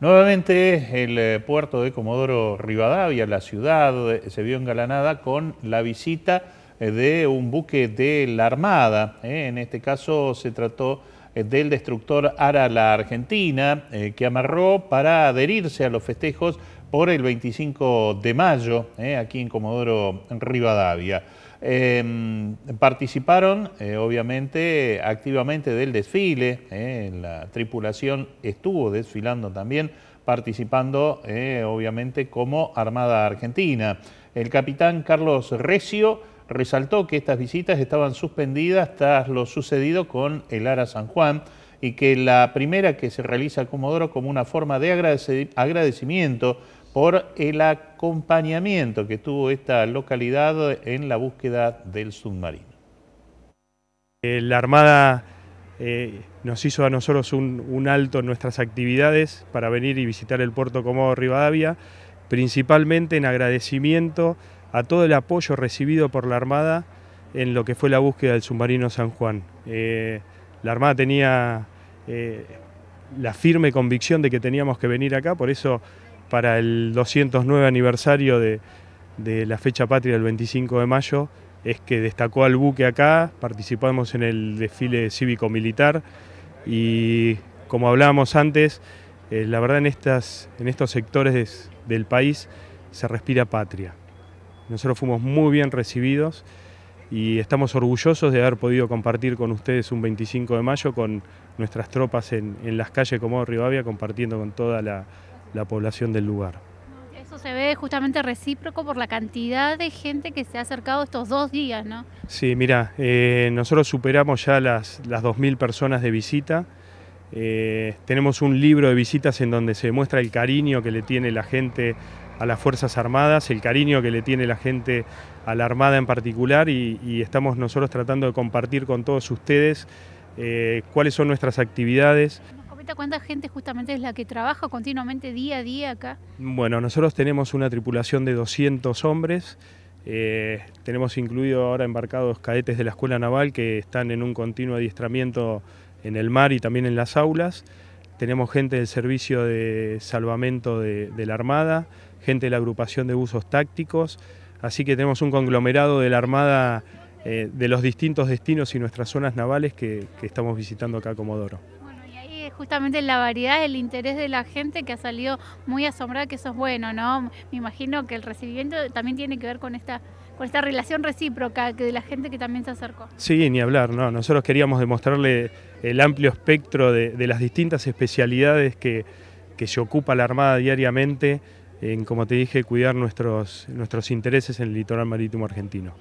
Nuevamente el eh, puerto de Comodoro Rivadavia, la ciudad, eh, se vio engalanada con la visita eh, de un buque de la Armada. En este caso se trató del destructor Ara la Argentina, que amarró para adherirse a los festejos por el 25 de mayo, eh, aquí en Comodoro Rivadavia. Eh, participaron, eh, obviamente, activamente del desfile, la tripulación estuvo desfilando también, participando, obviamente, como Armada Argentina. El capitán Carlos Recio resaltó que estas visitas estaban suspendidas tras lo sucedido con el Ara San Juan, y que la primera que se realiza a Comodoro como una forma de agradecimiento por el acompañamiento que tuvo esta localidad en la búsqueda del submarino. Eh, la Armada eh, nos hizo a nosotros un, alto en nuestras actividades para venir y visitar el puerto Comodo Rivadavia, principalmente en agradecimiento a todo el apoyo recibido por la Armada en lo que fue la búsqueda del submarino San Juan. Eh, la Armada tenía la firme convicción de que teníamos que venir acá, por eso para el 209 aniversario de, la fecha patria del 25 de mayo es que destacó al buque acá, participamos en el desfile cívico-militar y como hablábamos antes, eh, la verdad en, estos sectores del país se respira patria. Nosotros fuimos muy bien recibidos y estamos orgullosos de haber podido compartir con ustedes un 25 de mayo con nuestras tropas en, las calles como Rivadavia, compartiendo con toda la, la población del lugar. Eso se ve justamente recíproco por la cantidad de gente que se ha acercado estos dos días, ¿no? Sí, mira, eh, nosotros superamos ya las, las 2.000 personas de visita. Eh, tenemos un libro de visitas en donde se muestra el cariño que le tiene la gente a las Fuerzas Armadas, el cariño que le tiene la gente a la Armada en particular y, estamos nosotros tratando de compartir con todos ustedes eh, cuáles son nuestras actividades cuánta gente justamente es la que trabaja continuamente día a día acá? Bueno, nosotros tenemos una tripulación de 200 hombres. Eh, tenemos incluido ahora embarcados cadetes de la Escuela Naval que están en un continuo adiestramiento en el mar y también en las aulas. Tenemos gente del servicio de salvamento de, la Armada, gente de la agrupación de usos tácticos. Así que tenemos un conglomerado de la Armada eh, de los distintos destinos y nuestras zonas navales que, estamos visitando acá Comodoro justamente la variedad, el interés de la gente que ha salido muy asombrada, que eso es bueno, ¿no? Me imagino que el recibimiento también tiene que ver con esta con esta relación recíproca de la gente que también se acercó. Sí, ni hablar, no. Nosotros queríamos demostrarle el amplio espectro de, las distintas especialidades que, que se ocupa la Armada diariamente en, como te dije, cuidar nuestros, nuestros intereses en el litoral marítimo argentino.